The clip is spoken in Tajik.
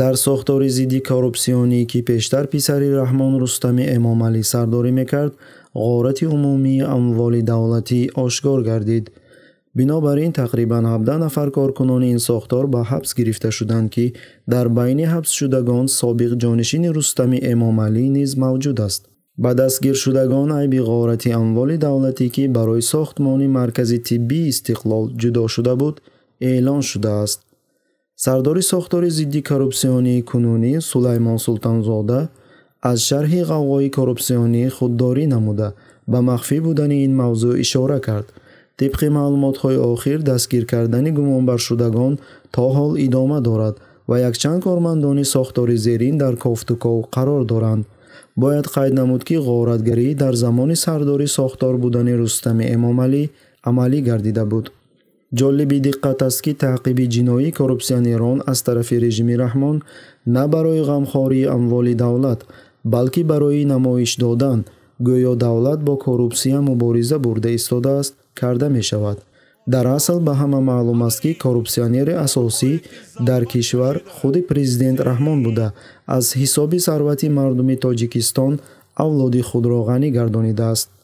дар сохтори зидди коррупсионӣ ки пештар писари раҳмон рустами эмомалӣ сардорӣ мекард ғорати умумии амволи давлатӣ ошкор гардид бинобар ин тақрибан 17 нафар коркунони ин сохтор ба ҳабс гирифта шуданд ки дар байни ҳабсшудагон собиқ ҷонишини рустами эмомалӣ низ мавҷуд аст ба дастгиршудагон айби ғорати амволи давлатӣ ки барои сохтмони маркази тиббии истиқлол ҷудо шуда буд эълон шудааст сардори сохтори зидди коррупсионии кунунӣ сулаймон султонзода аз шарҳи ғавғои коррупсионӣ худдорӣ намуда ба махфӣ будани ин мавзӯъ ишора кард тибқи маълумотҳои охир дастгир кардани гумонбаршудагон то ҳол идома дорад ва якчанд кормандони сохтори зерин дар кофтуков қарор доранд бояд қайд намуд ки ғоратгарӣ дар замони сардори сохтор будани рустами эмомалӣ амалӣ гардида буд ҷолиби диққат аст ки таъқиби ҷиноӣ коррупсионерон аз тарафи режими раҳмон на барои ғамхории амволи давлат балки барои намоиш додан гӯё давлат бо коррупсия мубориза бурда истодааст карда мешавад дар асл ба ҳама маълум аст ки коррупсионери асосӣ дар кишвар худи президент раҳмон буда аз ҳисоби сарвати мардуми тоҷикистон авлоди худро ғанӣ гардонидааст